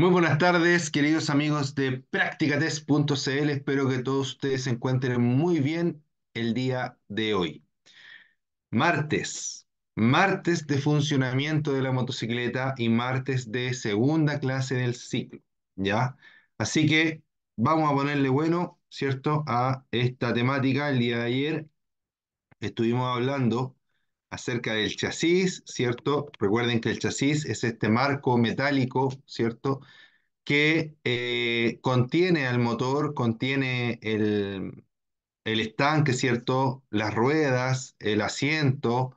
Muy buenas tardes, queridos amigos de PracticaTest.cl, Espero que todos ustedes se encuentren muy bien el día de hoy. Martes, martes de funcionamiento de la motocicleta y martes de segunda clase del ciclo, ¿ya? Así que vamos a ponerle bueno, ¿cierto?, a esta temática. El día de ayer estuvimos hablando acerca del chasis, ¿cierto? Recuerden que el chasis es este marco metálico, ¿cierto? Que eh, contiene al motor, contiene el, el, estanque, ¿cierto? Las ruedas, el asiento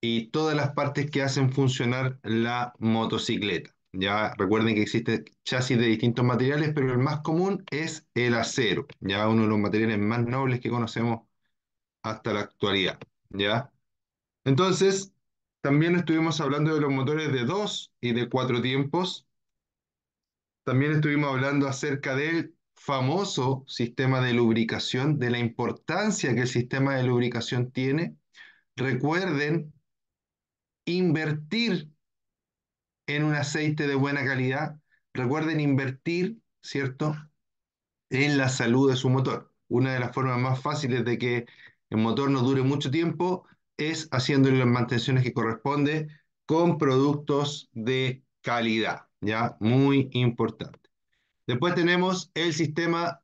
y todas las partes que hacen funcionar la motocicleta. Ya recuerden que existe chasis de distintos materiales, pero el más común es el acero, ya uno de los materiales más nobles que conocemos hasta la actualidad, ¿ya? Entonces, también estuvimos hablando de los motores de dos y de cuatro tiempos. También estuvimos hablando acerca del famoso sistema de lubricación, de la importancia que el sistema de lubricación tiene. Recuerden invertir en un aceite de buena calidad. Recuerden invertir, ¿cierto?, en la salud de su motor. Una de las formas más fáciles de que el motor no dure mucho tiempo es haciéndole las mantenciones que corresponde con productos de calidad, ¿ya? Muy importante. Después tenemos el sistema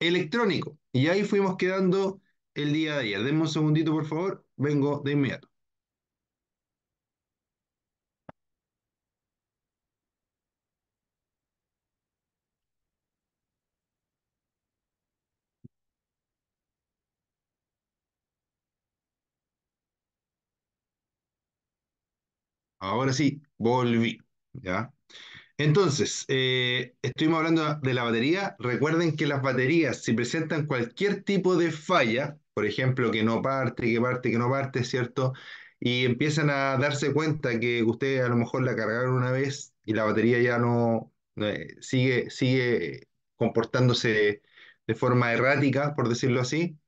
electrónico y ahí fuimos quedando el día a día Denme un segundito, por favor, vengo de inmediato. Ahora sí, volví. ¿Ya? Entonces, eh, estuvimos hablando de la batería. Recuerden que las baterías, si presentan cualquier tipo de falla, por ejemplo, que no parte, que parte, que no parte, ¿cierto? Y empiezan a darse cuenta que ustedes a lo mejor la cargaron una vez y la batería ya no, eh, sigue, sigue comportándose de forma errática, por decirlo así,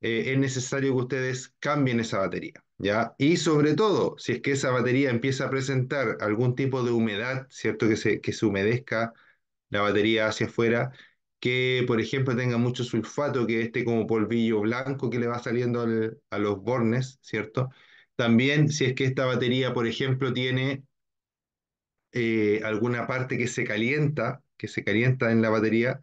eh, es necesario que ustedes cambien esa batería. Y sobre todo, si es que esa batería empieza a presentar algún tipo de humedad, ¿cierto? Que se, que se humedezca la batería hacia afuera, que por ejemplo tenga mucho sulfato, que esté como polvillo blanco que le va saliendo a los bornes, ¿cierto? También si es que esta batería, por ejemplo, tiene eh, alguna parte que se calienta, que se calienta en la batería,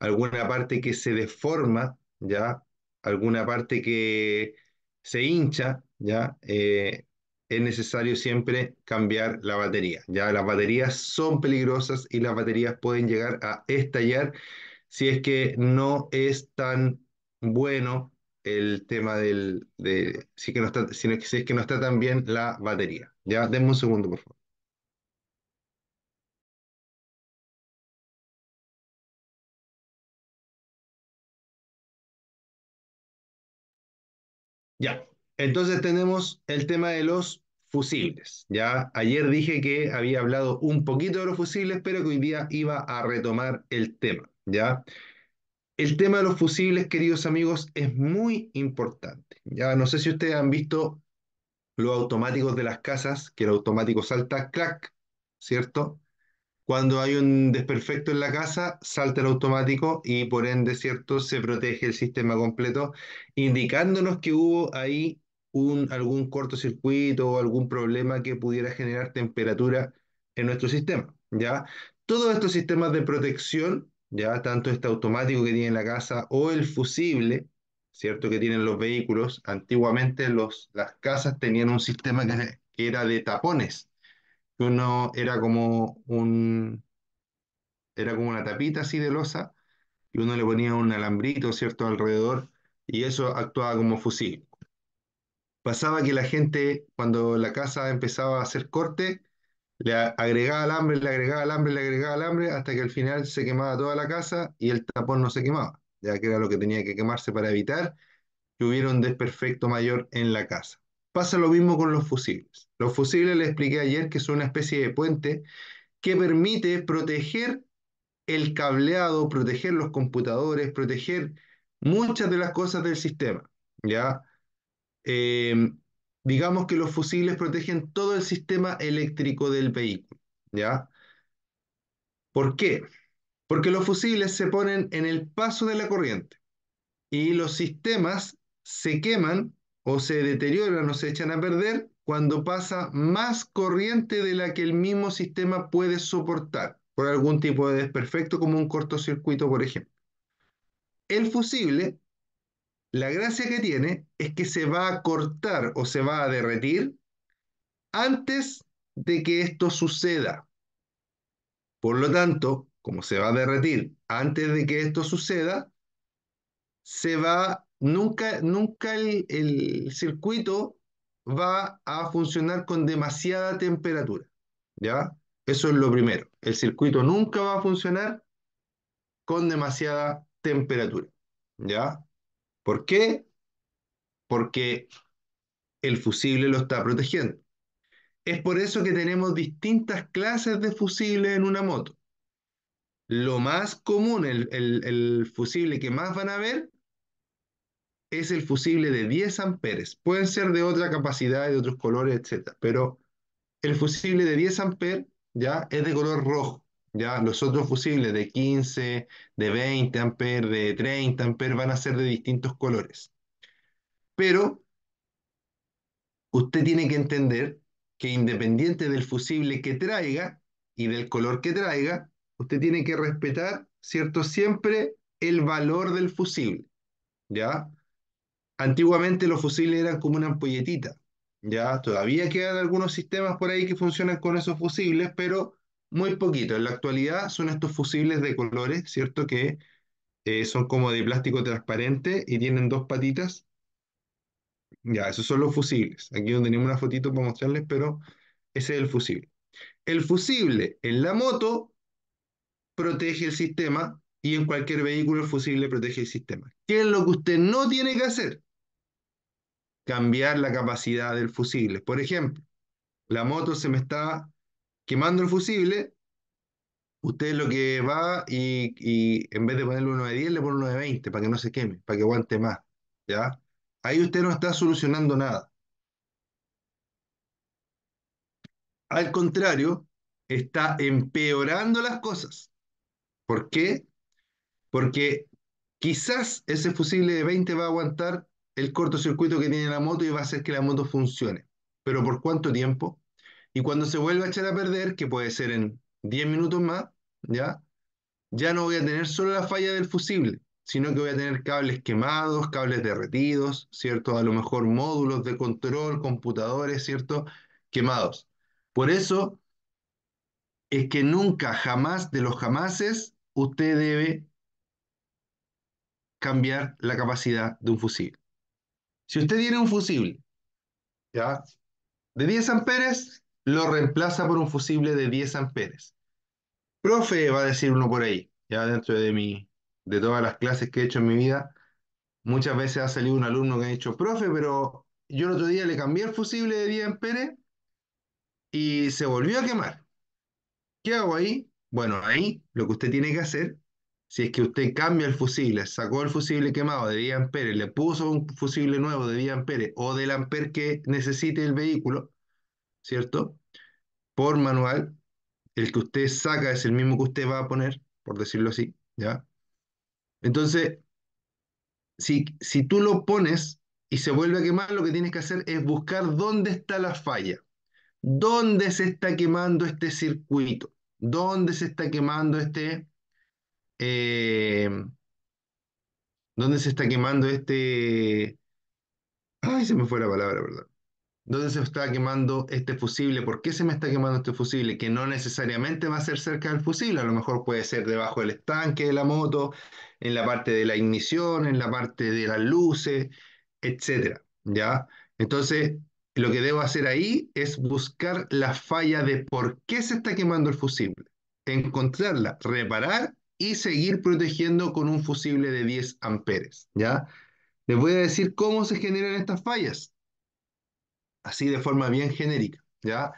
alguna parte que se deforma, ¿ya? Alguna parte que se hincha, ¿ya? Eh, es necesario siempre cambiar la batería. Ya las baterías son peligrosas y las baterías pueden llegar a estallar si es que no es tan bueno el tema del de, si, que no está, si es que no está tan bien la batería. Ya, denme un segundo, por favor. Ya, entonces tenemos el tema de los fusibles. Ya ayer dije que había hablado un poquito de los fusibles, pero que hoy día iba a retomar el tema. Ya el tema de los fusibles, queridos amigos, es muy importante. Ya no sé si ustedes han visto los automáticos de las casas, que el automático salta, clac, ¿cierto? Cuando hay un desperfecto en la casa, salta el automático y por ende, ¿cierto? Se protege el sistema completo, indicándonos que hubo ahí un, algún cortocircuito o algún problema que pudiera generar temperatura en nuestro sistema. ¿ya? Todos estos sistemas de protección, ya tanto este automático que tiene la casa o el fusible, ¿cierto? que tienen los vehículos, antiguamente los, las casas tenían un sistema que, era de tapones, uno era como un era como una tapita así de losa y uno le ponía un alambrito, ¿cierto?, alrededor y eso actuaba como fusible pasaba que la gente, cuando la casa empezaba a hacer corte, le agregaba alambre, le agregaba alambre, le agregaba alambre, hasta que al final se quemaba toda la casa y el tapón no se quemaba, ya que era lo que tenía que quemarse para evitar que hubiera un desperfecto mayor en la casa. Pasa lo mismo con los fusibles. Los fusibles les expliqué ayer que son una especie de puente que permite proteger el cableado, proteger los computadores, proteger muchas de las cosas del sistema, ¿ya? Eh, digamos que los fusibles protegen todo el sistema eléctrico del vehículo, ¿ya? ¿Por qué? Porque los fusibles se ponen en el paso de la corriente y los sistemas se queman o se deterioran o se echan a perder cuando pasa más corriente de la que el mismo sistema puede soportar por algún tipo de desperfecto como un cortocircuito, por ejemplo. El fusible la gracia que tiene es que se va a cortar o se va a derretir antes de que esto suceda. Por lo tanto, como se va a derretir antes de que esto suceda, se va, nunca, nunca el, el circuito va a funcionar con demasiada temperatura. ¿Ya? Eso es lo primero. El circuito nunca va a funcionar con demasiada temperatura. ¿Ya? ¿Por qué? Porque el fusible lo está protegiendo. Es por eso que tenemos distintas clases de fusibles en una moto. Lo más común, el, fusible que más van a ver, es el fusible de 10 amperes. Pueden ser de otra capacidad, de otros colores, etc. Pero el fusible de 10 amperes ya es de color rojo los otros fusibles de 15, de 20 amperes, de 30 amperes van a ser de distintos colores. Pero usted tiene que entender que independiente del fusible que traiga y del color que traiga, usted tiene que respetar, ¿cierto? Siempre el valor del fusible, ¿ya? Antiguamente los fusibles eran como una ampolletita, ¿ya? Todavía quedan algunos sistemas por ahí que funcionan con esos fusibles, pero muy poquito. En la actualidad son estos fusibles de colores, ¿cierto? Que eh, son como de plástico transparente y tienen dos patitas. Ya, esos son los fusibles. Aquí donde tenemos una fotito para mostrarles, pero ese es el fusible. El fusible en la moto protege el sistema y en cualquier vehículo el fusible protege el sistema. ¿Qué es lo que usted no tiene que hacer? Cambiar la capacidad del fusible. Por ejemplo, la moto se me está quemando el fusible, usted lo que va y, en vez de ponerle uno de 10, le pone uno de 20 para que no se queme, para que aguante más. ¿ya? Ahí usted no está solucionando nada. Al contrario, está empeorando las cosas. ¿Por qué? Porque quizás ese fusible de 20 va a aguantar el cortocircuito que tiene la moto y va a hacer que la moto funcione. ¿Pero por cuánto tiempo? Y cuando se vuelva a echar a perder, que puede ser en 10 minutos más, ¿ya? Ya no voy a tener solo la falla del fusible, sino que voy a tener cables quemados, cables derretidos, ¿cierto? A lo mejor módulos de control, computadores, ¿cierto? Quemados. Por eso es que nunca, jamás de los jamases, usted debe cambiar la capacidad de un fusible. Si usted tiene un fusible, ¿ya? De 10 amperes, lo reemplaza por un fusible de 10 amperes. Profe, va a decir uno por ahí, ya dentro de mi, de todas las clases que he hecho en mi vida, muchas veces ha salido un alumno que ha dicho, profe, pero yo el otro día le cambié el fusible de 10 amperes y se volvió a quemar. ¿Qué hago ahí? Bueno, ahí lo que usted tiene que hacer, si es que usted cambia el fusible, sacó el fusible quemado de 10 amperes, le puso un fusible nuevo de 10 amperes o del amper que necesite el vehículo, ¿cierto? por manual, el que usted saca es el mismo que usted va a poner, por decirlo así, ¿ya? Entonces, si, si tú lo pones y se vuelve a quemar, lo que tienes que hacer es buscar dónde está la falla, dónde se está quemando este circuito, dónde se está quemando este... Eh, ¿Dónde se está quemando este... Ay, se me fue la palabra, verdad dónde se está quemando este fusible, por qué se me está quemando este fusible, que no necesariamente va a ser cerca del fusible, a lo mejor puede ser debajo del estanque de la moto, en la parte de la ignición, en la parte de las luces, etcétera, ¿ya? Entonces, lo que debo hacer ahí es buscar la falla de por qué se está quemando el fusible, encontrarla, reparar y seguir protegiendo con un fusible de 10 amperes, ¿ya? Les voy a decir cómo se generan estas fallas así de forma bien genérica, ¿ya?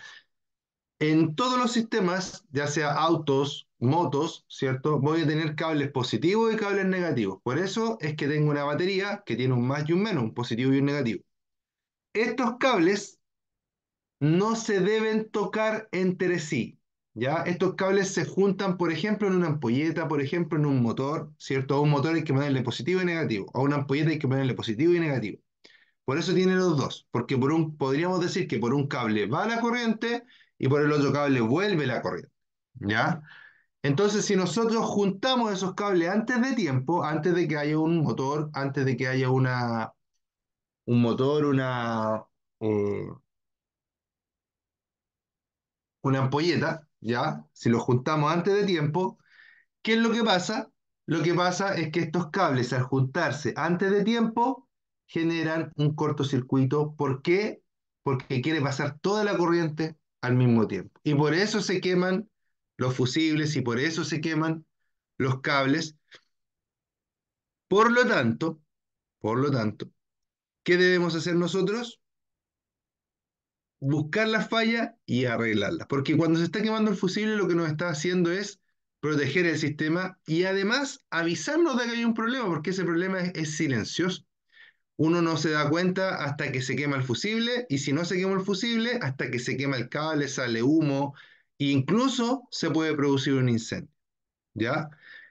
En todos los sistemas, ya sea autos, motos, ¿cierto? Voy a tener cables positivos y cables negativos. Por eso es que tengo una batería que tiene un más y un menos, un positivo y un negativo. Estos cables no se deben tocar entre sí, ¿ya? Estos cables se juntan, por ejemplo, en una ampolleta, por ejemplo, en un motor, ¿cierto? A un motor hay que ponerle positivo y negativo. A una ampolleta hay que ponerle positivo y negativo. Por eso tiene los dos, porque por un, podríamos decir que por un cable va la corriente y por el otro cable vuelve la corriente. ¿Ya? Entonces, si nosotros juntamos esos cables antes de tiempo, antes de que haya un motor, antes de que haya una, un motor, una, eh, una ampolleta, ¿ya? Si los juntamos antes de tiempo, ¿qué es lo que pasa? Lo que pasa es que estos cables al juntarse antes de tiempo generan un cortocircuito. ¿Por qué? Porque quiere pasar toda la corriente al mismo tiempo. Y por eso se queman los fusibles y por eso se queman los cables. Por lo tanto, por lo tanto, ¿qué debemos hacer nosotros? Buscar la falla y arreglarla, Porque cuando se está quemando el fusible, lo que nos está haciendo es proteger el sistema y además avisarnos de que hay un problema, porque ese problema es silencioso uno no se da cuenta hasta que se quema el fusible y si no se quema el fusible, hasta que se quema el cable, sale humo e incluso se puede producir un incendio. ¿Ya?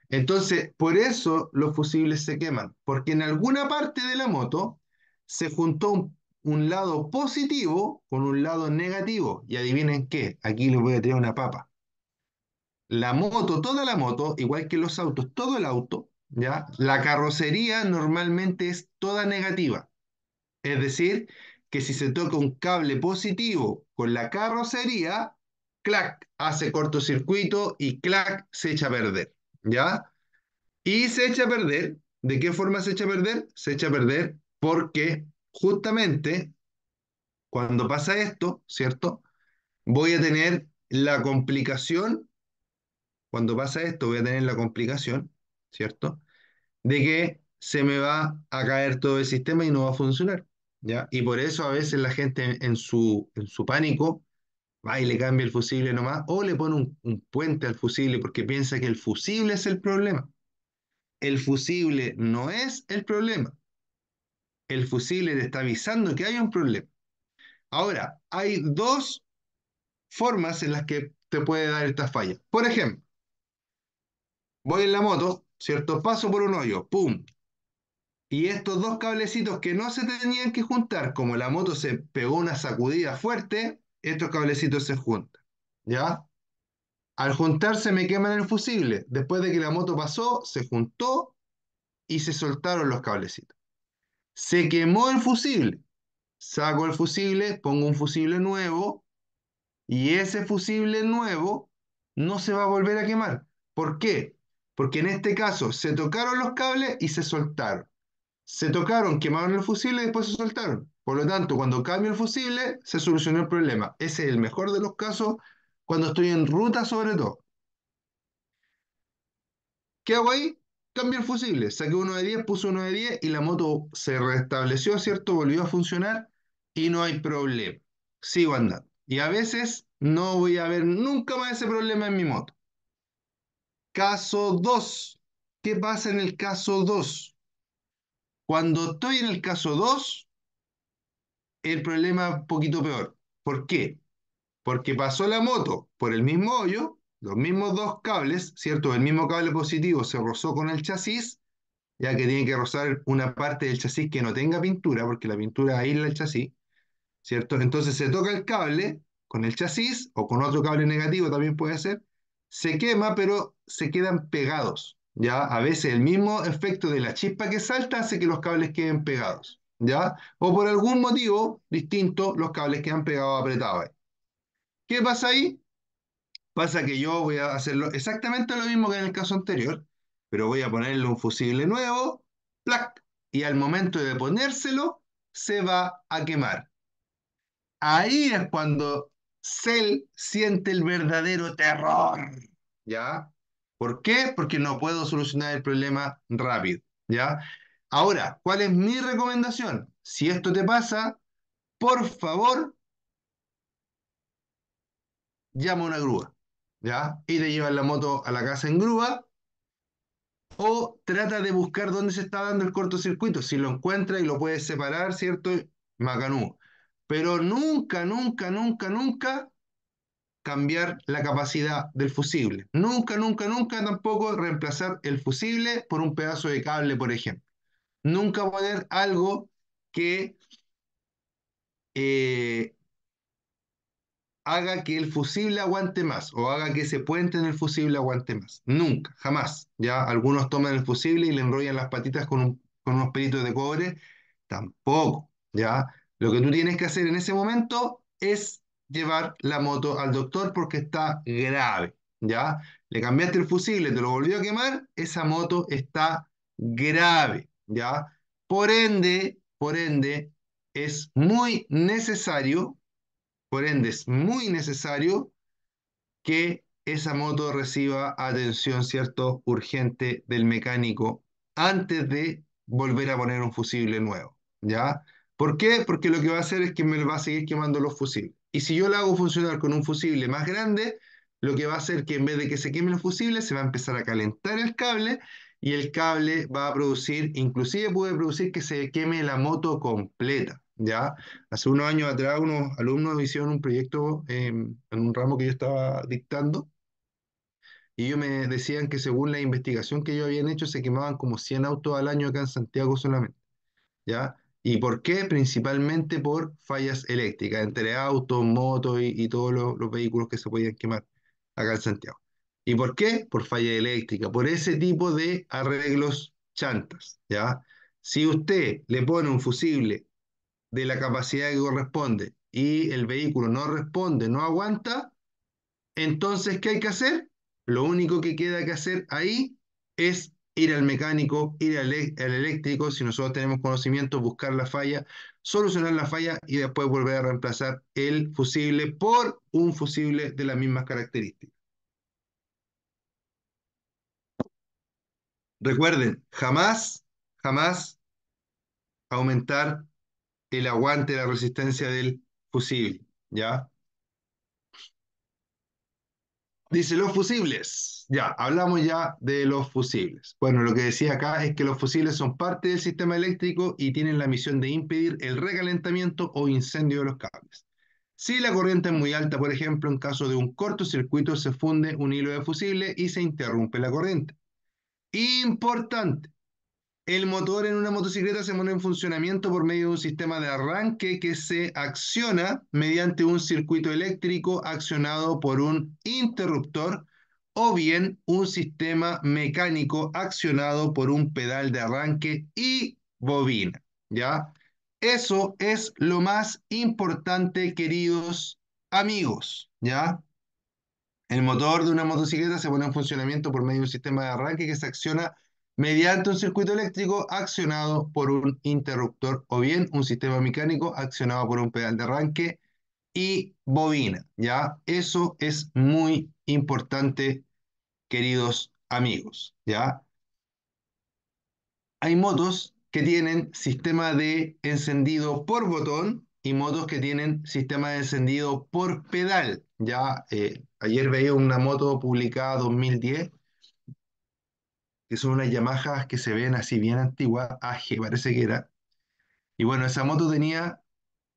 Entonces, por eso los fusibles se queman, porque en alguna parte de la moto se juntó un, lado positivo con un lado negativo. Y adivinen qué, aquí les voy a tirar una papa. La moto, toda la moto, igual que los autos, todo el auto, la carrocería normalmente es toda negativa. Es decir, que si se toca un cable positivo con la carrocería, clac, hace cortocircuito y clac, se echa a perder, ¿ya? Y se echa a perder, ¿de qué forma se echa a perder? Se echa a perder porque justamente cuando pasa esto, ¿cierto? Voy a tener la complicación, cuando pasa esto voy a tener la complicación ¿cierto? De que se me va a caer todo el sistema y no va a funcionar, ¿ya? Y por eso a veces la gente en, su, en su pánico va y le cambia el fusible nomás o le pone un, un puente al fusible porque piensa que el fusible es el problema. El fusible no es el problema. El fusible te está avisando que hay un problema. Ahora, hay dos formas en las que te puede dar esta falla. Por ejemplo, voy en la moto ¿cierto? Paso por un hoyo, ¡pum! Y estos dos cablecitos que no se tenían que juntar, como la moto se pegó una sacudida fuerte, estos cablecitos se juntan, ¿ya? Al juntarse me queman el fusible. Después de que la moto pasó, se juntó y se soltaron los cablecitos. Se quemó el fusible. Saco el fusible, pongo un fusible nuevo y ese fusible nuevo no se va a volver a quemar. ¿Por qué? Porque en este caso se tocaron los cables y se soltaron. Se tocaron, quemaron el fusible y después se soltaron. Por lo tanto, cuando cambio el fusible, se solucionó el problema. Ese es el mejor de los casos cuando estoy en ruta sobre todo. ¿Qué hago ahí? Cambio el fusible. Saqué uno de 10, puse uno de 10 y la moto se restableció, ¿cierto? Volvió a funcionar y no hay problema. Sigo andando. Y a veces no voy a ver nunca más ese problema en mi moto. Caso 2. ¿Qué pasa en el caso 2? Cuando estoy en el caso 2, el problema es un poquito peor. ¿Por qué? Porque pasó la moto por el mismo hoyo, los mismos dos cables, ¿cierto? El mismo cable positivo se rozó con el chasis, ya que tiene que rozar una parte del chasis que no tenga pintura, porque la pintura aísla el chasis, ¿cierto? Entonces se toca el cable con el chasis o con otro cable negativo también puede ser, se quema, pero se quedan pegados. ¿ya? A veces el mismo efecto de la chispa que salta hace que los cables queden pegados. ¿ya? O por algún motivo distinto, los cables quedan pegados apretados. ¿Qué pasa ahí? Pasa que yo voy a hacerlo exactamente lo mismo que en el caso anterior, pero voy a ponerle un fusible nuevo, y al momento de ponérselo, se va a quemar. Ahí es cuando Cell siente el verdadero terror. ¿Ya? ¿Por qué? Porque no puedo solucionar el problema rápido. ¿Ya? Ahora, ¿cuál es mi recomendación? Si esto te pasa, por favor, llama a una grúa. ¿Ya? Y te lleva la moto a la casa en grúa. O trata de buscar dónde se está dando el cortocircuito. Si lo encuentra y lo puedes separar, ¿cierto? Macanú pero nunca, nunca, nunca, nunca cambiar la capacidad del fusible. Nunca, nunca, nunca tampoco reemplazar el fusible por un pedazo de cable, por ejemplo. Nunca poner algo que eh, haga que el fusible aguante más o haga que ese puente en el fusible aguante más. Nunca, jamás. Ya algunos toman el fusible y le enrollan las patitas con, un, con unos pelitos de cobre. Tampoco, ya. Lo que tú tienes que hacer en ese momento es llevar la moto al doctor porque está grave, ¿ya? Le cambiaste el fusible, te lo volvió a quemar, esa moto está grave, ¿ya? Por ende, por ende, es muy necesario, por ende es muy necesario que esa moto reciba atención, ¿cierto?, urgente del mecánico antes de volver a poner un fusible nuevo, ¿ya? ¿Por qué? Porque lo que va a hacer es que me va a seguir quemando los fusibles. Y si yo lo hago funcionar con un fusible más grande, lo que va a hacer que en vez de que se quemen los fusibles, se va a empezar a calentar el cable y el cable va a producir, inclusive puede producir que se queme la moto completa. ¿ya? Hace unos años atrás unos alumnos hicieron un proyecto em, en un ramo que yo estaba dictando y ellos me decían que según la investigación que ellos habían hecho se quemaban como 100 autos al año acá en Santiago solamente. ¿ya? ¿Y por qué? Principalmente por fallas eléctricas, entre autos, motos y, todos los, vehículos que se podían quemar acá en Santiago. ¿Y por qué? Por falla eléctrica, por ese tipo de arreglos chantas, ¿ya? Si usted le pone un fusible de la capacidad que corresponde y el vehículo no responde, no aguanta, entonces, ¿qué hay que hacer? Lo único que queda que hacer ahí es ir al mecánico, ir e, al, eléctrico, si nosotros tenemos conocimiento, buscar la falla, solucionar la falla y después volver a reemplazar el fusible por un fusible de las mismas características. Recuerden, jamás, jamás aumentar el aguante, la resistencia del fusible, ¿ya? Dice los fusibles. Ya, hablamos ya de los fusibles. Bueno, lo que decía acá es que los fusibles son parte del sistema eléctrico y tienen la misión de impedir el recalentamiento o incendio de los cables. Si la corriente es muy alta, por ejemplo, en caso de un cortocircuito se funde un hilo de fusible y se interrumpe la corriente. Importante, el motor en una motocicleta se pone en funcionamiento por medio de un sistema de arranque que se acciona mediante un circuito eléctrico accionado por un interruptor o bien un sistema mecánico accionado por un pedal de arranque y bobina, ¿ya? Eso es lo más importante, queridos amigos, ¿ya? El motor de una motocicleta se pone en funcionamiento por medio de un sistema de arranque que se acciona mediante un circuito eléctrico accionado por un interruptor o bien un sistema mecánico accionado por un pedal de arranque y bobina, ¿ya? Eso es muy importante, queridos amigos, ¿ya? Hay motos que tienen sistema de encendido por botón y motos que tienen sistema de encendido por pedal, ¿ya? Eh, ayer veía una moto publicada 2010 que son unas Yamaha que se ven así bien antiguas, AG parece que era. Y bueno, esa moto tenía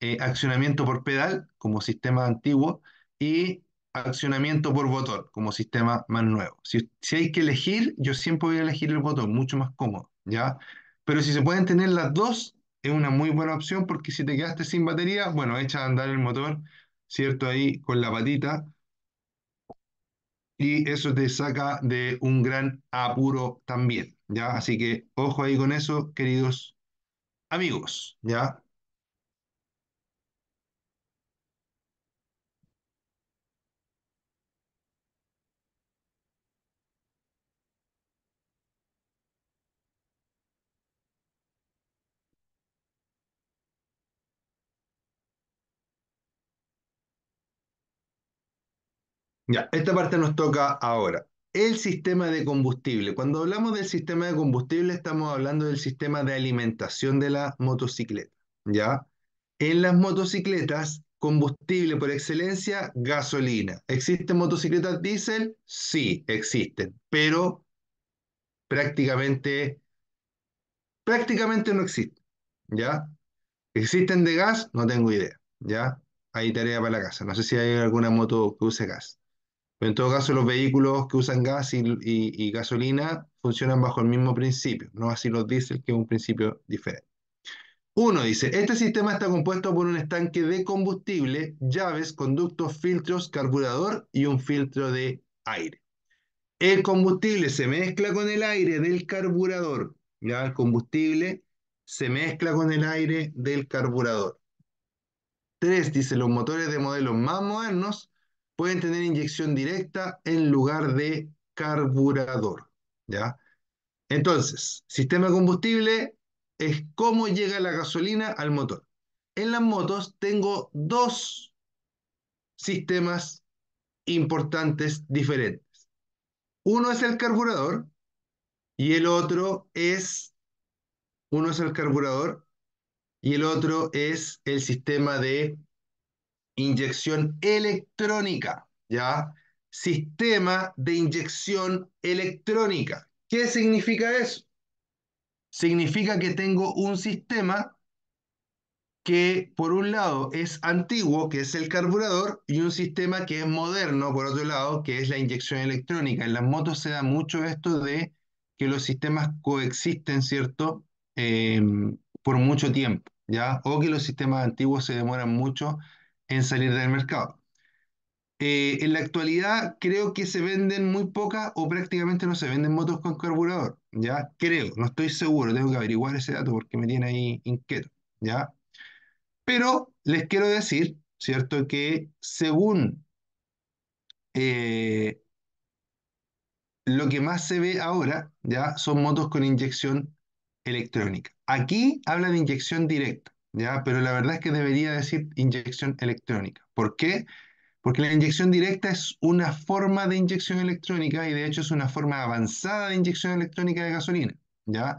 eh, accionamiento por pedal como sistema antiguo y accionamiento por botón como sistema más nuevo. Si, si, hay que elegir, yo siempre voy a elegir el botón, mucho más cómodo, ¿ya? Pero si se pueden tener las dos, es una muy buena opción porque si te quedaste sin batería, bueno, echa a andar el motor, ¿cierto? Ahí con la patita y eso te saca de un gran apuro también, ¿ya? Así que ojo ahí con eso, queridos amigos, ¿ya? Ya, esta parte nos toca ahora. El sistema de combustible. Cuando hablamos del sistema de combustible, estamos hablando del sistema de alimentación de la motocicleta. ¿Ya? En las motocicletas, combustible por excelencia, gasolina. ¿Existen motocicletas diésel? Sí, existen, pero prácticamente, prácticamente no existen. ¿Ya? ¿Existen de gas? No tengo idea. ¿Ya? Hay tarea para la casa. No sé si hay alguna moto que use gas en todo caso, los vehículos que usan gas y, y gasolina funcionan bajo el mismo principio, no así los diésel, que es un principio diferente. Uno dice, este sistema está compuesto por un estanque de combustible, llaves, conductos, filtros, carburador y un filtro de aire. El combustible se mezcla con el aire del carburador. Ya, el combustible se mezcla con el aire del carburador. Tres, dice, los motores de modelos más modernos pueden tener inyección directa en lugar de carburador. ¿ya? Entonces, sistema de combustible es cómo llega la gasolina al motor. En las motos tengo dos sistemas importantes diferentes. Uno es el carburador y el otro es, uno es el carburador y el otro es el sistema de inyección electrónica, ¿ya? Sistema de inyección electrónica. ¿Qué significa eso? Significa que tengo un sistema que por un lado es antiguo, que es el carburador, y un sistema que es moderno, por otro lado, que es la inyección electrónica. En las motos se da mucho esto de que los sistemas coexisten, ¿cierto? Em, por mucho tiempo, ¿ya? O que los sistemas antiguos se demoran mucho en salir del mercado. Eh, en la actualidad creo que se venden muy pocas o prácticamente no se venden motos con carburador, ¿ya? Creo, no estoy seguro, tengo que averiguar ese dato porque me tiene ahí inquieto, ¿ya? Pero les quiero decir, ¿cierto? Que según eh, lo que más se ve ahora, ¿ya? Son motos con inyección electrónica. Aquí habla de inyección directa, pero la verdad es que debería decir inyección electrónica. ¿Por qué? Porque la inyección directa es una forma de inyección electrónica y de hecho es una forma avanzada de inyección electrónica de gasolina, ¿ya?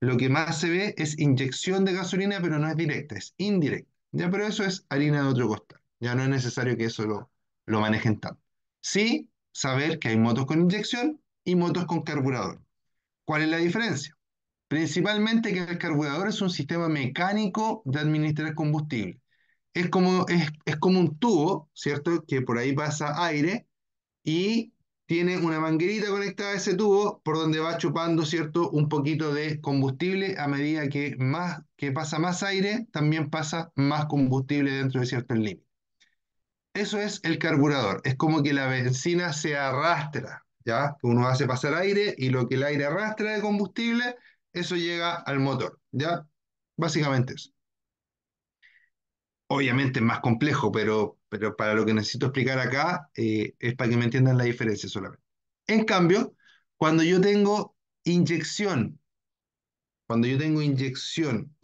Lo que más se ve es inyección de gasolina, pero no es directa, es indirecta, ¿ya? Pero eso es harina de otro costal, ya no es necesario que eso lo, lo manejen tanto. Sí, saber que hay motos con inyección y motos con carburador. ¿Cuál es la diferencia? Principalmente que el carburador es un sistema mecánico de administrar combustible. Es como, un tubo, ¿cierto? Que por ahí pasa aire y tiene una manguerita conectada a ese tubo por donde va chupando, ¿cierto? Un poquito de combustible a medida que, que pasa más aire, también pasa más combustible dentro de cierto límite. Eso es el carburador. Es como que la benzina se arrastra, ¿ya? Uno hace pasar aire y lo que el aire arrastra de combustible eso llega al motor, ¿ya? Básicamente eso. Obviamente es más complejo, pero, pero para lo que necesito explicar acá eh, es para que me entiendan la diferencia solamente. En cambio, cuando yo tengo inyección, cuando yo tengo inyección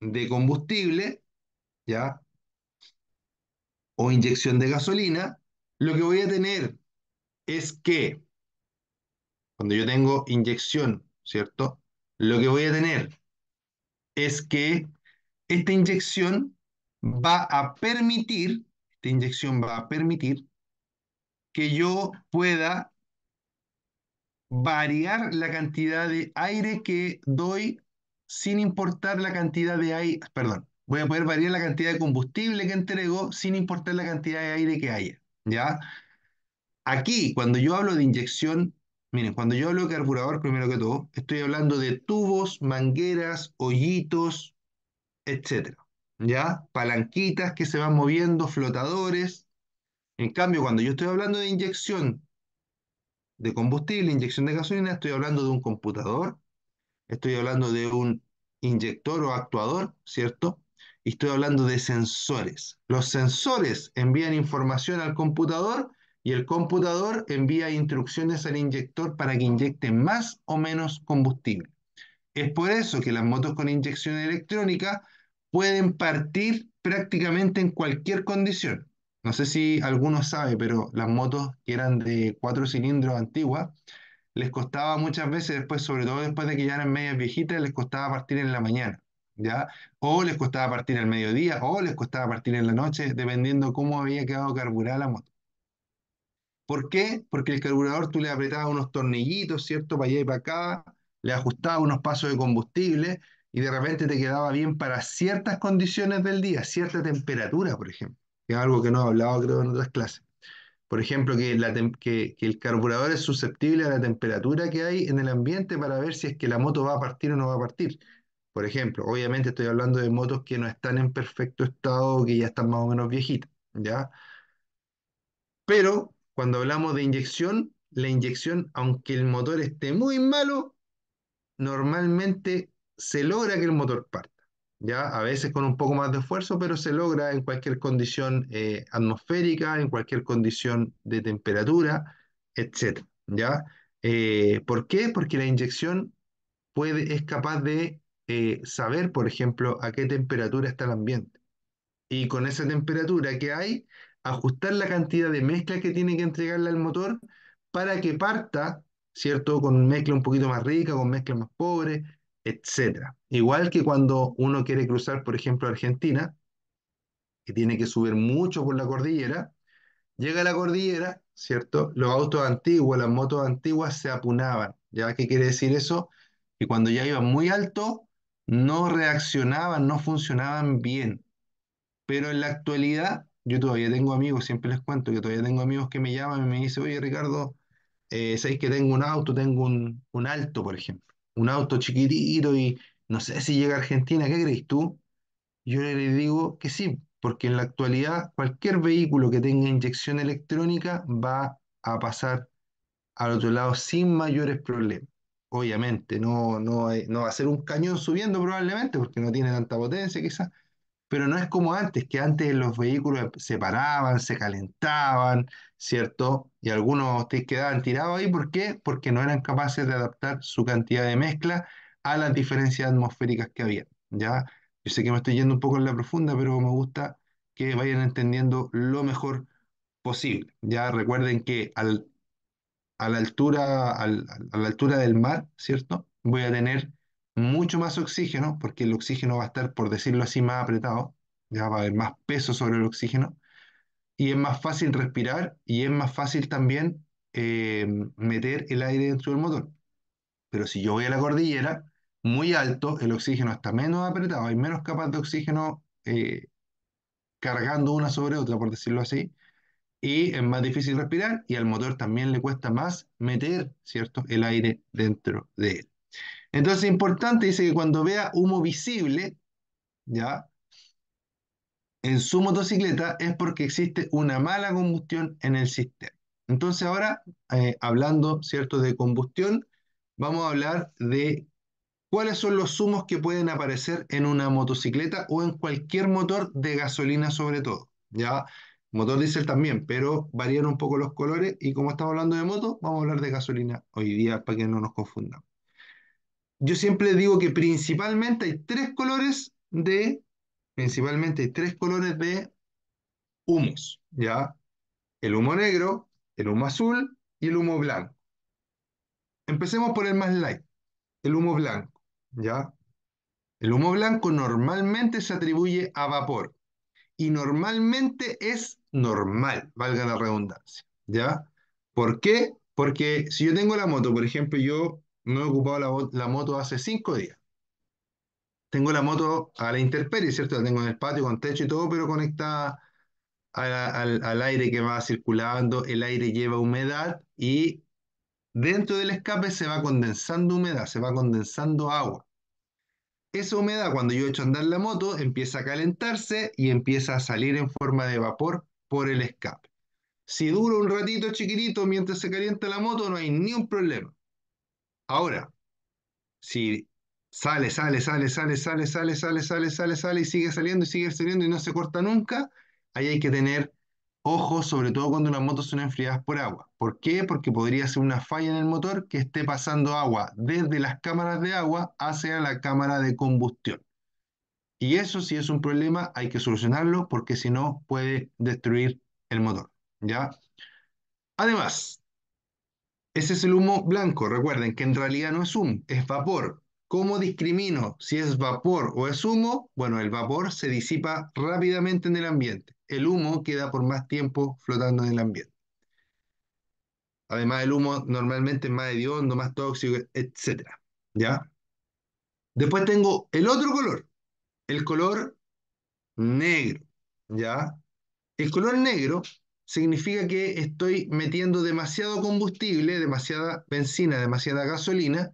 de combustible, ¿ya? O inyección de gasolina, lo que voy a tener es que cuando yo tengo inyección ¿cierto? Lo que voy a tener es que esta inyección va a permitir, esta inyección va a permitir que yo pueda variar la cantidad de aire que doy sin importar la cantidad de aire, perdón, voy a poder variar la cantidad de combustible que entrego sin importar la cantidad de aire que haya, ¿ya? Aquí, cuando yo hablo de inyección Miren, cuando yo hablo de carburador, primero que todo, estoy hablando de tubos, mangueras, hoyitos, etc. ¿Ya? Palanquitas que se van moviendo, flotadores. En cambio, cuando yo estoy hablando de inyección de combustible, inyección de gasolina, estoy hablando de un computador, estoy hablando de un inyector o actuador, ¿cierto? Y estoy hablando de sensores. Los sensores envían información al computador y el computador envía instrucciones al inyector para que inyecte más o menos combustible. Es por eso que las motos con inyección electrónica pueden partir prácticamente en cualquier condición. No sé si algunos sabe, pero las motos que eran de cuatro cilindros antiguas, les costaba muchas veces después, sobre todo después de que ya eran medias viejitas, les costaba partir en la mañana, ¿ya? O les costaba partir al mediodía, o les costaba partir en la noche, dependiendo cómo había quedado carburada la moto. ¿Por qué? Porque el carburador tú le apretabas unos tornillitos, ¿cierto? Para allá y para acá, le ajustabas unos pasos de combustible y de repente te quedaba bien para ciertas condiciones del día, cierta temperatura, por ejemplo, es algo que no he hablado creo en otras clases. Por ejemplo, que, que el carburador es susceptible a la temperatura que hay en el ambiente para ver si es que la moto va a partir o no va a partir. Por ejemplo, obviamente estoy hablando de motos que no están en perfecto estado, que ya están más o menos viejitas, ¿ya? Pero cuando hablamos de inyección, la inyección, aunque el motor esté muy malo, normalmente se logra que el motor parta. ¿ya? A veces con un poco más de esfuerzo, pero se logra en cualquier condición eh, atmosférica, en cualquier condición de temperatura, etc. ¿ya? Eh, ¿Por qué? Porque la inyección puede, es capaz de eh, saber, por ejemplo, a qué temperatura está el ambiente. Y con esa temperatura que hay, ajustar la cantidad de mezcla que tiene que entregarle al motor para que parta, ¿cierto? Con mezcla un poquito más rica, con mezcla más pobre, etc. Igual que cuando uno quiere cruzar, por ejemplo, Argentina, que tiene que subir mucho por la cordillera, llega a la cordillera, ¿cierto? Los autos antiguos, las motos antiguas se apunaban. ¿Ya qué quiere decir eso? Que cuando ya iban muy alto, no reaccionaban, no funcionaban bien. Pero en la actualidad yo todavía tengo amigos, siempre les cuento, que todavía tengo amigos que me llaman y me dicen, oye Ricardo, eh, que tengo un auto? Tengo un, un alto, por ejemplo, un auto chiquitito y no sé si llega a Argentina, ¿qué crees tú? Yo le digo que sí, porque en la actualidad cualquier vehículo que tenga inyección electrónica va a pasar al otro lado sin mayores problemas. Obviamente, no, no, eh, no va a ser un cañón subiendo probablemente porque no tiene tanta potencia quizás, pero no es como antes, que antes los vehículos se paraban, se calentaban, ¿cierto? Y algunos te quedaban tirados ahí, ¿por qué? Porque no eran capaces de adaptar su cantidad de mezcla a las diferencias atmosféricas que había, ¿ya? Yo sé que me estoy yendo un poco en la profunda, pero me gusta que vayan entendiendo lo mejor posible. Ya recuerden que al, a la altura del mar, ¿cierto? Voy a tener mucho más oxígeno, porque el oxígeno va a estar, por decirlo así, más apretado, ya va a haber más peso sobre el oxígeno, y es más fácil respirar y es más fácil también eh, meter el aire dentro del motor. Pero si yo voy a la cordillera, muy alto, el oxígeno está menos apretado, hay menos capas de oxígeno eh, cargando una sobre otra, por decirlo así, y es más difícil respirar y al motor también le cuesta más meter, ¿cierto?, el aire dentro de él. Entonces es importante, dice que cuando vea humo visible, ¿ya? En su motocicleta es porque existe una mala combustión en el sistema. Entonces ahora, eh, hablando, ¿cierto?, de combustión, vamos a hablar de cuáles son los humos que pueden aparecer en una motocicleta o en cualquier motor de gasolina sobre todo, ¿ya? motor diésel también, pero varían un poco los colores y como estamos hablando de moto, vamos a hablar de gasolina hoy día para que no nos confundamos yo siempre digo que principalmente hay tres colores de, principalmente tres colores de humos, ¿ya? El humo negro, el humo azul y el humo blanco. Empecemos por el más light, el humo blanco, ¿ya? El humo blanco normalmente se atribuye a vapor y normalmente es normal, valga la redundancia, ¿ya? ¿Por qué? Porque si yo tengo la moto, por ejemplo, yo no he ocupado la, moto hace cinco días. Tengo la moto a la intemperie, ¿cierto? La tengo en el patio con techo y todo, pero conectada al, aire que va circulando. El aire lleva humedad y dentro del escape se va condensando humedad, se va condensando agua. Esa humedad, cuando yo echo a andar la moto, empieza a calentarse y empieza a salir en forma de vapor por el escape. Si dura un ratito chiquitito mientras se calienta la moto, no hay ni un problema. Ahora, si sale, sale, sale, sale, sale, sale, sale, sale, sale, sale y sigue saliendo y sigue saliendo y no se corta nunca, ahí hay que tener ojos, sobre todo cuando las motos son enfriadas por agua. ¿Por qué? Porque podría ser una falla en el motor que esté pasando agua desde las cámaras de agua hacia la cámara de combustión. Y eso si es un problema hay que solucionarlo porque si no puede destruir el motor, ¿ya? Además, ese es el humo blanco. Recuerden que en realidad no es humo, es vapor. ¿Cómo discrimino si es vapor o es humo? Bueno, el vapor se disipa rápidamente en el ambiente. El humo queda por más tiempo flotando en el ambiente. Además, el humo normalmente es más hediondo, más tóxico, etc. ¿Ya? Después tengo el otro color, el color negro. ¿Ya? El color negro significa que estoy metiendo demasiado combustible, demasiada benzina, demasiada gasolina,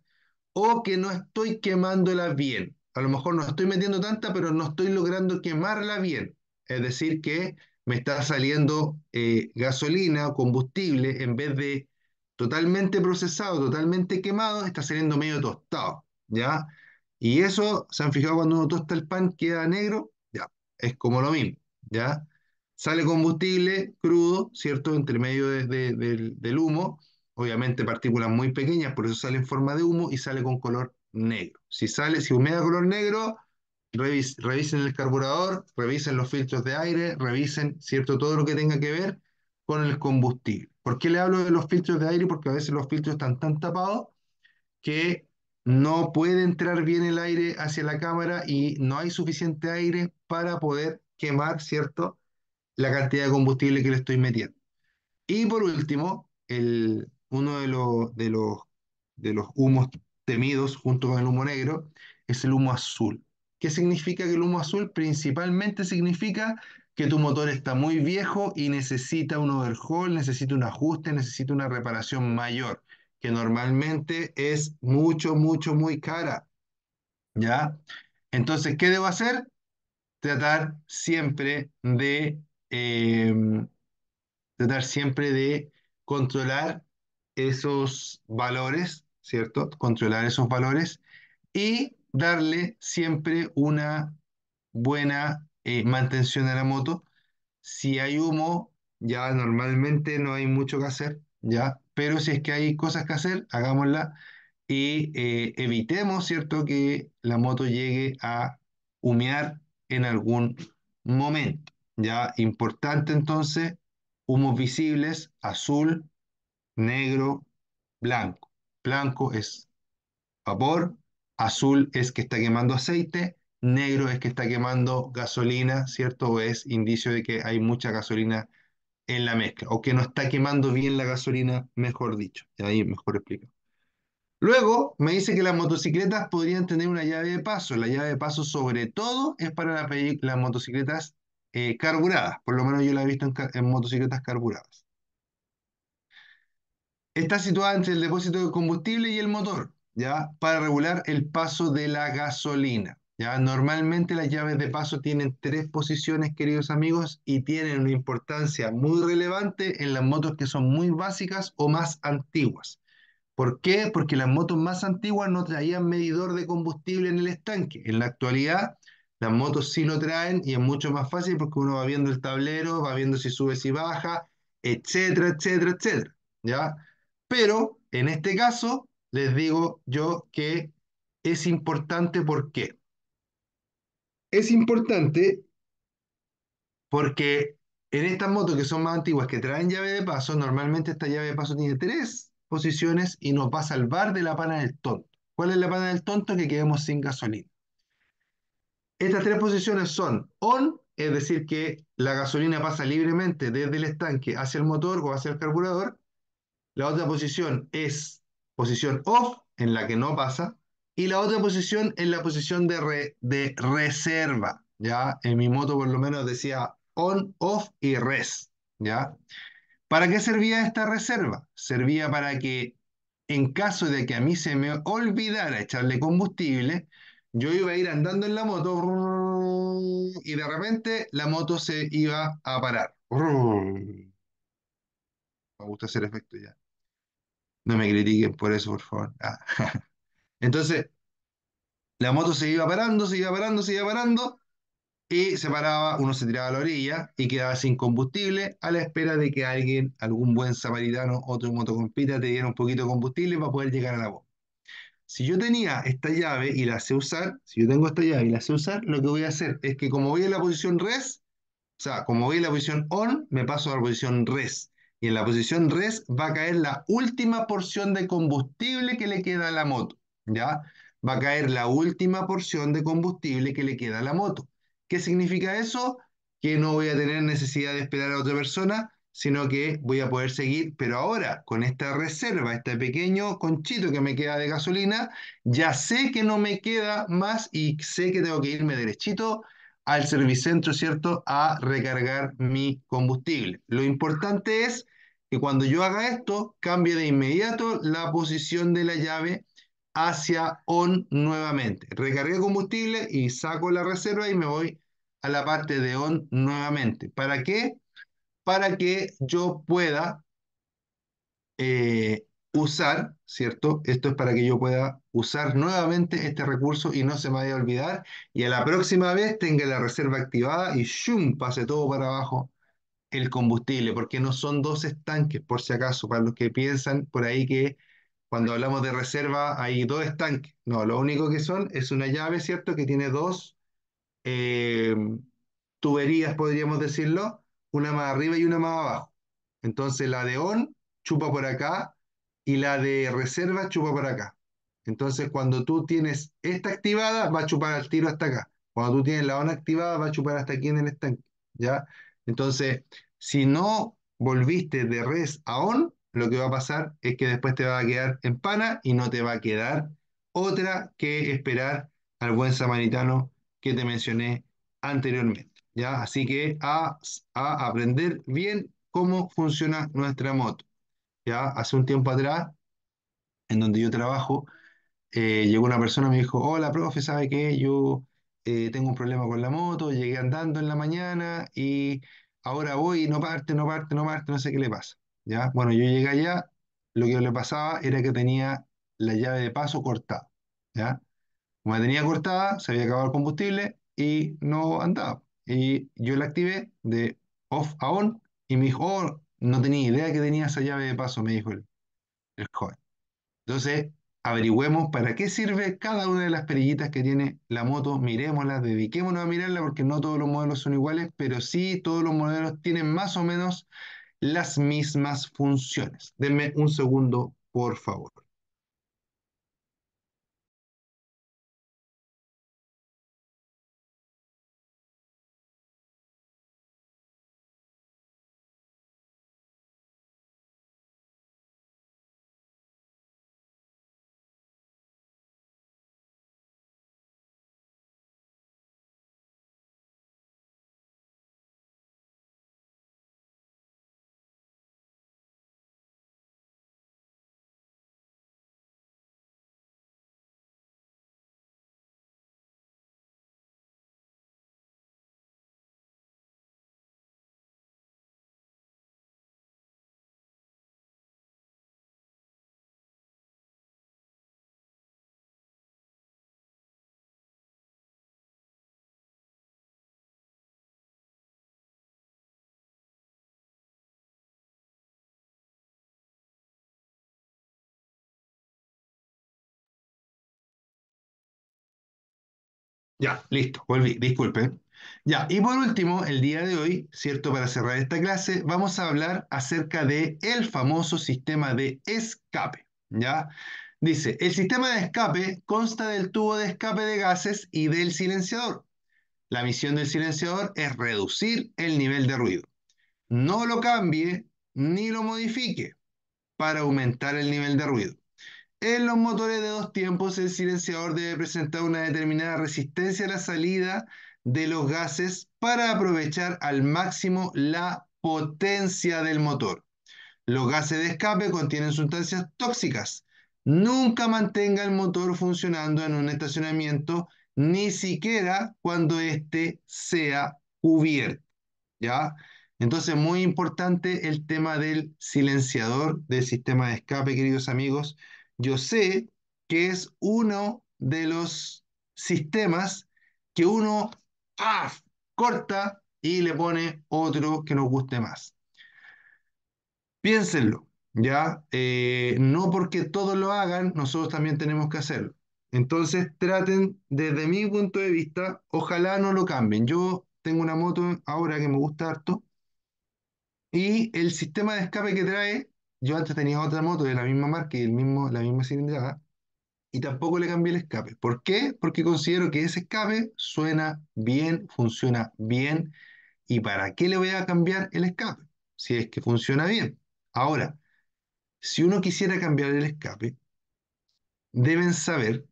o que no estoy quemándola bien. A lo mejor no estoy metiendo tanta, pero no estoy logrando quemarla bien. Es decir, que me está saliendo eh, gasolina o combustible en vez de totalmente procesado, totalmente quemado, está saliendo medio tostado, ¿ya? Y eso, ¿se han fijado cuando uno tosta el pan queda negro? Ya, es como lo mismo, ¿ya? Sale combustible crudo, ¿cierto? Entre medio del humo, obviamente partículas muy pequeñas, por eso sale en forma de humo y sale con color negro. Si sale, si humea color negro, revisen el carburador, revisen los filtros de aire, revisen, ¿cierto? Todo lo que tenga que ver con el combustible. ¿Por qué le hablo de los filtros de aire? Porque a veces los filtros están tan tapados que no puede entrar bien el aire hacia la cámara y no hay suficiente aire para poder quemar, ¿cierto? la cantidad de combustible que le estoy metiendo. Y por último, el, uno de, los, de, los, de los humos temidos junto con el humo negro es el humo azul. ¿Qué significa que el humo azul? Principalmente significa que tu motor está muy viejo y necesita un overhaul, necesita un ajuste, necesita una reparación mayor, que normalmente es mucho, mucho, muy cara. ¿Ya? Entonces, ¿qué debo hacer? Tratar siempre de Em, tratar siempre de controlar esos valores, ¿cierto? Controlar esos valores y darle siempre una buena eh, mantención a la moto. Si hay humo, ya normalmente no hay mucho que hacer, ¿ya? Pero si es que hay cosas que hacer, hagámosla y eh, evitemos, ¿cierto?, que la moto llegue a humear en algún momento ya importante entonces, humos visibles, azul, negro, blanco. Blanco es vapor, azul es que está quemando aceite, negro es que está quemando gasolina, ¿cierto? O es indicio de que hay mucha gasolina en la mezcla, o que no está quemando bien la gasolina, mejor dicho, y ahí mejor explico. Luego me dice que las motocicletas podrían tener una llave de paso. La llave de paso sobre todo es para las motocicletas eh, carburadas, por lo menos yo la he visto en, motocicletas carburadas. Está situada entre el depósito de combustible y el motor, ¿ya? Para regular el paso de la gasolina, ¿ya? Normalmente las llaves de paso tienen tres posiciones, queridos amigos, y tienen una importancia muy relevante en las motos que son muy básicas o más antiguas. ¿Por qué? Porque las motos más antiguas no traían medidor de combustible en el estanque. En la actualidad, las motos sí lo traen y es mucho más fácil porque uno va viendo el tablero, va viendo si sube, si baja, etcétera, etcétera, etcétera. ¿ya? Pero en este caso, les digo yo que es importante porque es importante porque en estas motos que son más antiguas, que traen llave de paso, normalmente esta llave de paso tiene tres posiciones y nos va a salvar de la pana del tonto. ¿Cuál es la pana del tonto? Que quedemos sin gasolina. Estas tres posiciones son on, es decir, que la gasolina pasa libremente desde el estanque hacia el motor o hacia el carburador. La otra posición es posición off, en la que no pasa. Y la otra posición es la posición de, de reserva. ¿ya? En mi moto por lo menos decía on, off y res. ¿ya? ¿Para qué servía esta reserva? Servía para que en caso de que a mí se me olvidara echarle combustible, yo iba a ir andando en la moto y de repente la moto se iba a parar. Me gusta hacer efecto ya. No me critiquen por eso, por favor. Ah. Entonces, la moto se iba parando, se iba parando, se iba parando y se paraba, uno se tiraba a la orilla y quedaba sin combustible a la espera de que alguien, algún buen samaritano, otro motocompita, te diera un poquito de combustible para poder llegar a la voz. Si yo tenía esta llave y la sé usar, si yo tengo esta llave y la sé usar, lo que voy a hacer es que como voy a la posición res, o sea, como voy a la posición on, me paso a la posición res. Y en la posición res va a caer la última porción de combustible que le queda a la moto, ¿ya? Va a caer la última porción de combustible que le queda a la moto. ¿Qué significa eso? Que no voy a tener necesidad de esperar a otra persona, sino que voy a poder seguir, pero ahora con esta reserva, este pequeño conchito que me queda de gasolina, ya sé que no me queda más y sé que tengo que irme derechito al servicentro, ¿cierto?, a recargar mi combustible. Lo importante es que cuando yo haga esto, cambie de inmediato la posición de la llave hacia on nuevamente. Recargué combustible y saco la reserva y me voy a la parte de on nuevamente. ¿Para qué? para que yo pueda eh, usar, ¿cierto? Esto es para que yo pueda usar nuevamente este recurso y no se me vaya a olvidar. Y a la próxima vez tenga la reserva activada y ¡shum! pase todo para abajo el combustible, porque no son dos estanques, por si acaso, para los que piensan por ahí que cuando hablamos de reserva hay dos estanques. No, lo único que son es una llave, ¿cierto? Que tiene dos eh, tuberías, podríamos decirlo, una más arriba y una más abajo. Entonces la de on chupa por acá y la de reserva chupa por acá. Entonces cuando tú tienes esta activada, va a chupar al tiro hasta acá. Cuando tú tienes la on activada, va a chupar hasta aquí en el estanque. ¿ya? Entonces, si no volviste de res a on, lo que va a pasar es que después te va a quedar en pana y no te va a quedar otra que esperar al buen samaritano que te mencioné anteriormente. Así que a, aprender bien cómo funciona nuestra moto. ¿ya? Hace un tiempo atrás, en donde yo trabajo, eh, llegó una persona y me dijo, hola, profe, ¿sabe qué? Yo eh, tengo un problema con la moto, llegué andando en la mañana y ahora voy y no parte, no parte, no parte, no sé qué le pasa. ¿ya? Bueno, yo llegué allá, lo que le pasaba era que tenía la llave de paso cortada. ¿ya? Como la tenía cortada, se había acabado el combustible y no andaba y yo la activé de off a on y me dijo, oh, no tenía idea que tenía esa llave de paso, me dijo el, el joven. Entonces, averigüemos para qué sirve cada una de las perillitas que tiene la moto, miremoslas, dediquémonos a mirarla porque no todos los modelos son iguales, pero sí todos los modelos tienen más o menos las mismas funciones. Denme un segundo, por favor. Ya, listo, volví, disculpe. Ya, y por último, el día de hoy, ¿cierto? Para cerrar esta clase, vamos a hablar acerca de el famoso sistema de escape, ¿ya? Dice, el sistema de escape consta del tubo de escape de gases y del silenciador. La misión del silenciador es reducir el nivel de ruido. No lo cambie ni lo modifique para aumentar el nivel de ruido. En los motores de dos tiempos, el silenciador debe presentar una determinada resistencia a la salida de los gases para aprovechar al máximo la potencia del motor. Los gases de escape contienen sustancias tóxicas. Nunca mantenga el motor funcionando en un estacionamiento, ni siquiera cuando éste sea cubierto. ¿Ya? Entonces, muy importante el tema del silenciador del sistema de escape, queridos amigos. Yo sé que es uno de los sistemas que uno ah, corta y le pone otro que nos guste más. Piénsenlo, ¿ya? Eh, no porque todos lo hagan, nosotros también tenemos que hacerlo. Entonces traten, desde mi punto de vista, ojalá no lo cambien. Yo tengo una moto ahora que me gusta harto y el sistema de escape que trae yo antes tenía otra moto de la misma marca y el mismo, la misma cilindrada, y tampoco le cambié el escape. ¿Por qué? Porque considero que ese escape suena bien, funciona bien, y ¿para qué le voy a cambiar el escape? Si es que funciona bien. Ahora, si uno quisiera cambiar el escape, deben saber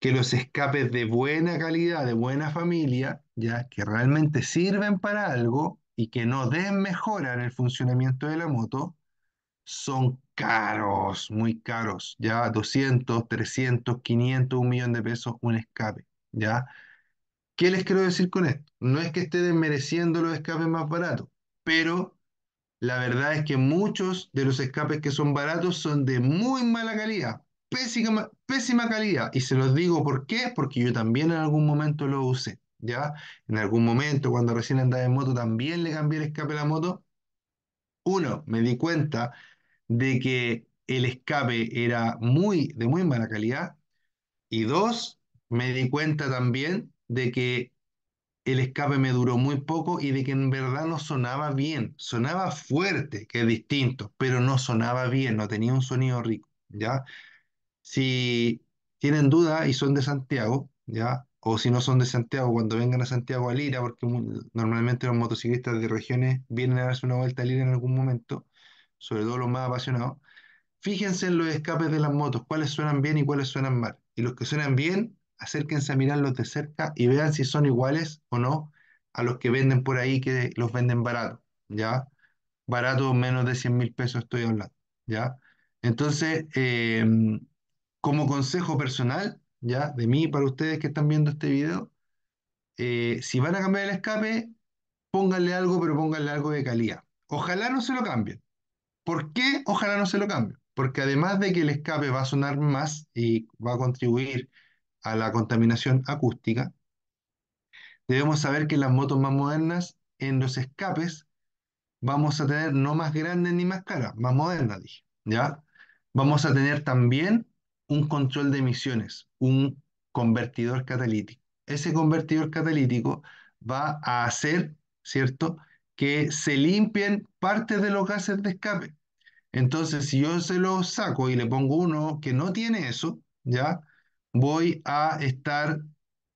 que los escapes de buena calidad, de buena familia, ya que realmente sirven para algo y que no desmejoran el funcionamiento de la moto, son caros, muy caros, ya 200, 300, 500, un millón de pesos, un escape, ¿ya? ¿Qué les quiero decir con esto? No es que estén mereciendo los escapes más baratos, pero la verdad es que muchos de los escapes que son baratos son de muy mala calidad, pésima, pésima calidad. Y se los digo por qué, porque yo también en algún momento lo usé, ¿ya? En algún momento, cuando recién andaba en moto, también le cambié el escape a la moto. Uno, me di cuenta de que el escape era muy, de muy mala calidad. Y dos, me di cuenta también de que el escape me duró muy poco y de que en verdad no sonaba bien. Sonaba fuerte, que es distinto, pero no sonaba bien, no tenía un sonido rico, ¿ya? Si tienen duda y son de Santiago, ¿ya? O si no son de Santiago, cuando vengan a Santiago a Lira, porque normalmente los motociclistas de regiones vienen a darse una vuelta a Lira en algún momento, sobre todo los más apasionados, fíjense en los escapes de las motos, cuáles suenan bien y cuáles suenan mal. Y los que suenan bien, acérquense a mirarlos de cerca y vean si son iguales o no a los que venden por ahí, que los venden barato, ¿ya? Barato, menos de 100 mil pesos estoy hablando, ¿ya? Entonces, em, como consejo personal, ¿ya? De mí para ustedes que están viendo este video, eh, si van a cambiar el escape, pónganle algo, pero pónganle algo de calidad. Ojalá no se lo cambien, ¿Por qué? Ojalá no se lo cambie. Porque además de que el escape va a sonar más y va a contribuir a la contaminación acústica, debemos saber que las motos más modernas, en los escapes, vamos a tener no más grandes ni más caras, más modernas, dije. ¿Ya? Vamos a tener también un control de emisiones, un convertidor catalítico. Ese convertidor catalítico va a hacer, ¿cierto?, que se limpien partes de los gases de escape. Entonces, si yo se lo saco y le pongo uno que no tiene eso, ¿ya? Voy a estar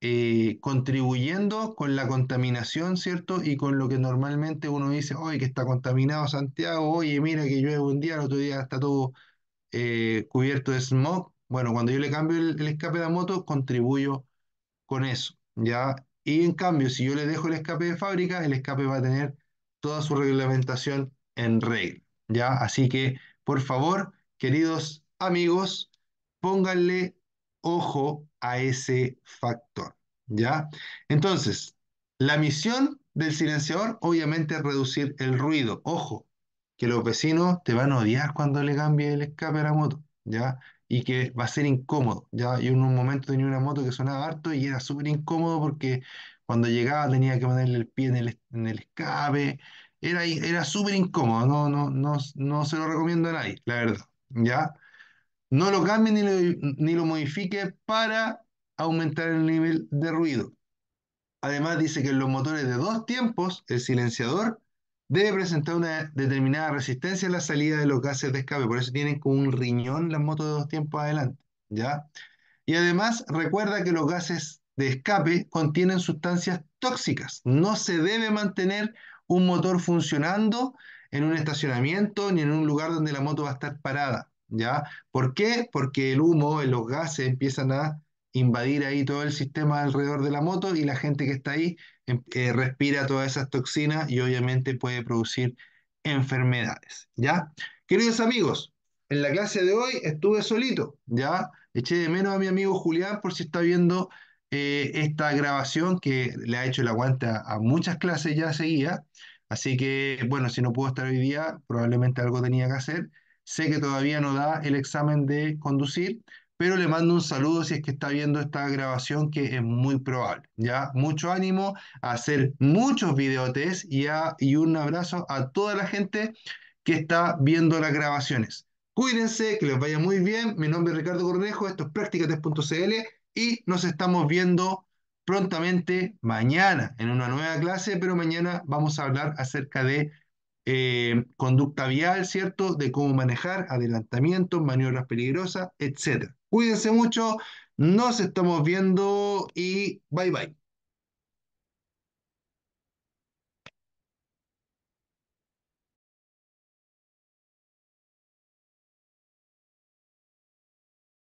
eh, contribuyendo con la contaminación, ¿cierto? Y con lo que normalmente uno dice, oye, que está contaminado Santiago, oye, mira que llueve un día, el otro día está todo eh, cubierto de smog. Bueno, cuando yo le cambio el, el escape de la moto, contribuyo con eso, ¿ya? Y en cambio, si yo le dejo el escape de fábrica, el escape va a tener toda su reglamentación en regla. ¿ya? Así que, por favor, queridos amigos, pónganle ojo a ese factor, ¿ya? Entonces, la misión del silenciador, obviamente, es reducir el ruido. Ojo, que los vecinos te van a odiar cuando le cambie el escape a la moto, ¿ya? Y que va a ser incómodo, ¿ya? Yo en un momento tenía una moto que sonaba harto y era súper incómodo porque cuando llegaba tenía que ponerle el pie en el, en el escape, era, súper incómodo, no, no, no, no se lo recomiendo a nadie, la verdad, ¿ya? No lo cambie ni lo, modifique para aumentar el nivel de ruido. Además dice que en los motores de dos tiempos, el silenciador debe presentar una determinada resistencia a la salida de los gases de escape, por eso tienen como un riñón las motos de dos tiempos adelante, ¿ya? Y además recuerda que los gases de escape contienen sustancias tóxicas, no se debe mantener un motor funcionando en un estacionamiento ni en un lugar donde la moto va a estar parada. ¿ya? ¿Por qué? Porque el humo, los gases empiezan a invadir ahí todo el sistema alrededor de la moto y la gente que está ahí em, eh, respira todas esas toxinas y obviamente puede producir enfermedades. ¿ya? Queridos amigos, en la clase de hoy estuve solito, ¿ya? Eché de menos a mi amigo Julián por si está viendo eh, esta grabación que le ha hecho el aguante a, muchas clases ya seguía. Así que, bueno, si no puedo estar hoy día, probablemente algo tenía que hacer. Sé que todavía no da el examen de conducir, pero le mando un saludo si es que está viendo esta grabación, que es muy probable. Ya, mucho ánimo a hacer muchos videotes y, y un abrazo a toda la gente que está viendo las grabaciones. Cuídense, que les vaya muy bien. Mi nombre es Ricardo Cornejo, esto es Practicates.cl y nos estamos viendo prontamente mañana en una nueva clase, pero mañana vamos a hablar acerca de eh, conducta vial, ¿cierto? De cómo manejar adelantamientos, maniobras peligrosas, etc. Cuídense mucho, nos estamos viendo y bye bye.